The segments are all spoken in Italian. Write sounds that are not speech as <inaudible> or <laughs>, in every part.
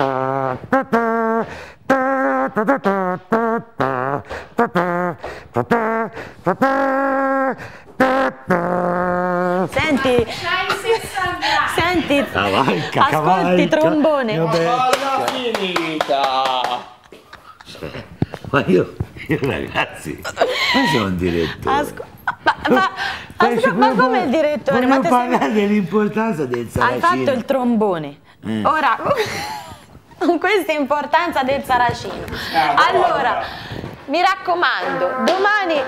Senti, senti, cavalca, ascolti cavalca. trombone. Alla finita. Ma io, io ragazzi, ma sono un direttore. Asco ma, ma, asco ma come il direttore? Voglio ma parlare sei... dell'importanza del saracino. Hai fatto il trombone. Eh. Ora... <laughs> questa importanza del saracino. Ah, allora, mi raccomando, domani,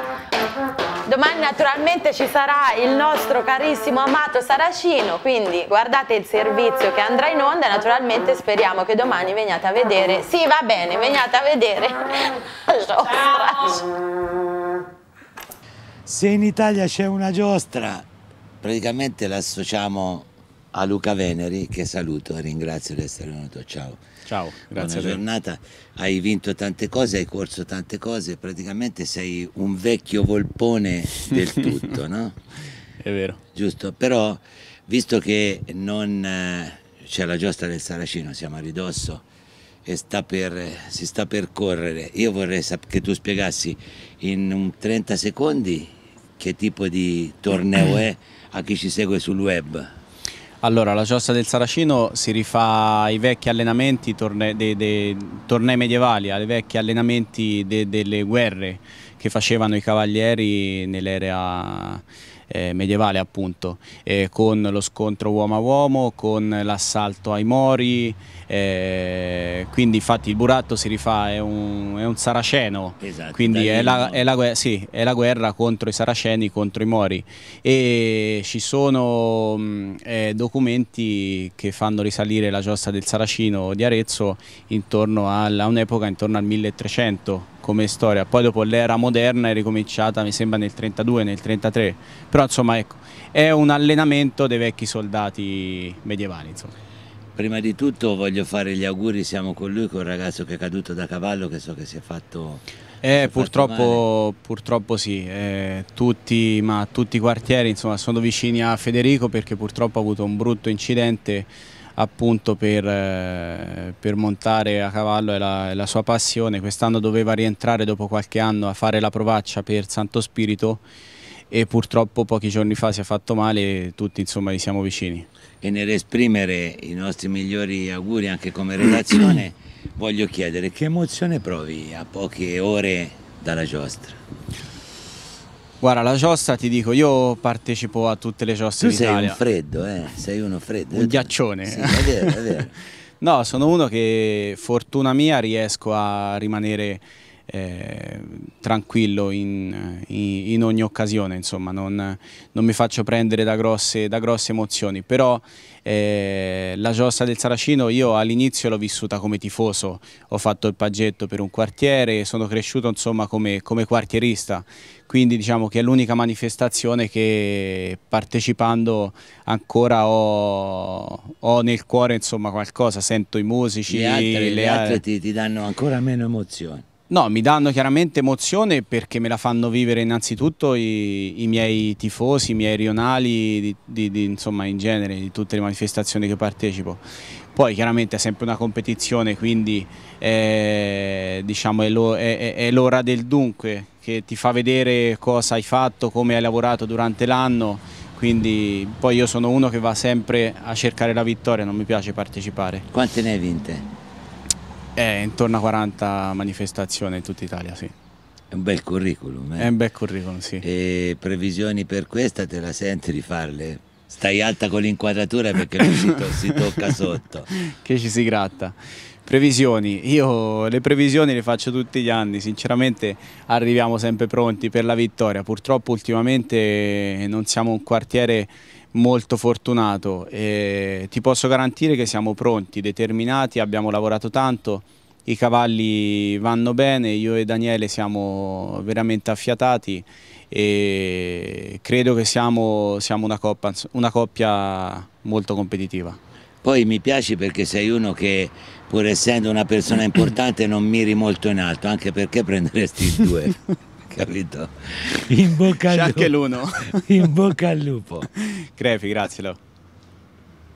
domani naturalmente ci sarà il nostro carissimo amato saracino, quindi guardate il servizio che andrà in onda e naturalmente speriamo che domani veniate a vedere. Sì, va bene, veniate a vedere. Ciao. Se in Italia c'è una giostra, praticamente l'associamo a Luca Veneri che saluto e ringrazio di essere venuto. Ciao. Ciao, grazie. Buona giornata. Hai vinto tante cose, hai corso tante cose, praticamente sei un vecchio volpone del <laughs> tutto, no? È vero. Giusto, però visto che non eh, c'è la giostra del Saracino, siamo a ridosso e sta per, si sta per correre, io vorrei che tu spiegassi in 30 secondi che tipo di torneo è a chi ci segue sul web. Allora, la Ciossa del Saracino si rifà ai vecchi allenamenti, torne, de, de, tornei medievali, ai vecchi allenamenti de, delle guerre che facevano i cavalieri nell'era eh, medievale appunto, eh, con lo scontro uomo a uomo, con l'assalto ai mori, eh, quindi infatti il buratto si rifà, è un, è un saraceno, esatto, quindi è la, è, la, sì, è la, guerra contro i saraceni, contro i mori e ci sono mh, mm, eh, documenti che fanno risalire la giostra del Saracino di Arezzo intorno a un'epoca intorno al 1300 come storia. Poi dopo l'era moderna è ricominciata, mi sembra, nel 32, nel 33. Però insomma ecco, è un allenamento dei vecchi soldati medievali. Insomma. Prima di tutto voglio fare gli auguri, siamo con lui, con il ragazzo che è caduto da cavallo, che so che si è fatto... Eh, purtroppo, purtroppo, sì, eh, tutti, ma tutti i quartieri insomma, sono vicini a Federico perché purtroppo ha avuto un brutto incidente appunto per, eh, per, montare a cavallo è la, è la sua passione, quest'anno doveva rientrare dopo qualche anno a fare la provaccia per Santo Spirito e purtroppo pochi giorni fa si è fatto male e tutti insomma gli siamo vicini. E nell'esprimere i nostri migliori auguri anche come redazione voglio chiedere che emozione provi a poche ore dalla giostra? Guarda, la ciossa ti dico, io partecipo a tutte le ciosse tu d'Italia. sei un freddo, eh? sei uno freddo. Un ghiaccione. Sì, è vero, è vero. <laughs> no, sono uno che fortuna mia riesco a rimanere eh, tranquillo in, in, in, ogni occasione, insomma, non, non mi faccio prendere da grosse, da grosse emozioni, però eh, la giostra del Saracino io all'inizio l'ho vissuta come tifoso, ho fatto il paggetto per un quartiere, sono cresciuto insomma come, come quartierista, quindi diciamo che è l'unica manifestazione che partecipando ancora ho, ho, nel cuore insomma qualcosa, sento i musici. Le altre, le altre ti, ti danno ancora meno emozioni. No, mi danno chiaramente emozione perché me la fanno vivere innanzitutto i, i miei tifosi, i miei rionali, di, di, di, insomma in genere, di tutte le manifestazioni che partecipo. Poi chiaramente è sempre una competizione, quindi eh, diciamo, è, l'ora del dunque, che ti fa vedere cosa hai fatto, come hai lavorato durante l'anno, quindi poi io sono uno che va sempre a cercare la vittoria, non mi piace partecipare. Quante ne hai vinte? Eh, intorno a 40 manifestazioni in tutta Italia, sì. È un bel curriculum. Eh? È un bel curriculum, sì. E previsioni per questa te la senti di farle? Stai alta con l'inquadratura perché non si, to si tocca sotto. <laughs> che ci si gratta. Previsioni, io le previsioni le faccio tutti gli anni, sinceramente arriviamo sempre pronti per la vittoria, purtroppo ultimamente non siamo un quartiere molto fortunato e ti posso garantire che siamo pronti, determinati, abbiamo lavorato tanto, i cavalli vanno bene, io e Daniele siamo veramente affiatati e credo che siamo, siamo una, coppa, una coppia molto competitiva. Poi mi piaci perché sei uno che pur essendo una persona importante non miri molto in alto, anche perché prenderesti il due. <laughs> capito? In bocca al lupo. C'è anche l'uno. In bocca al lupo. Crepi, grazie Lo.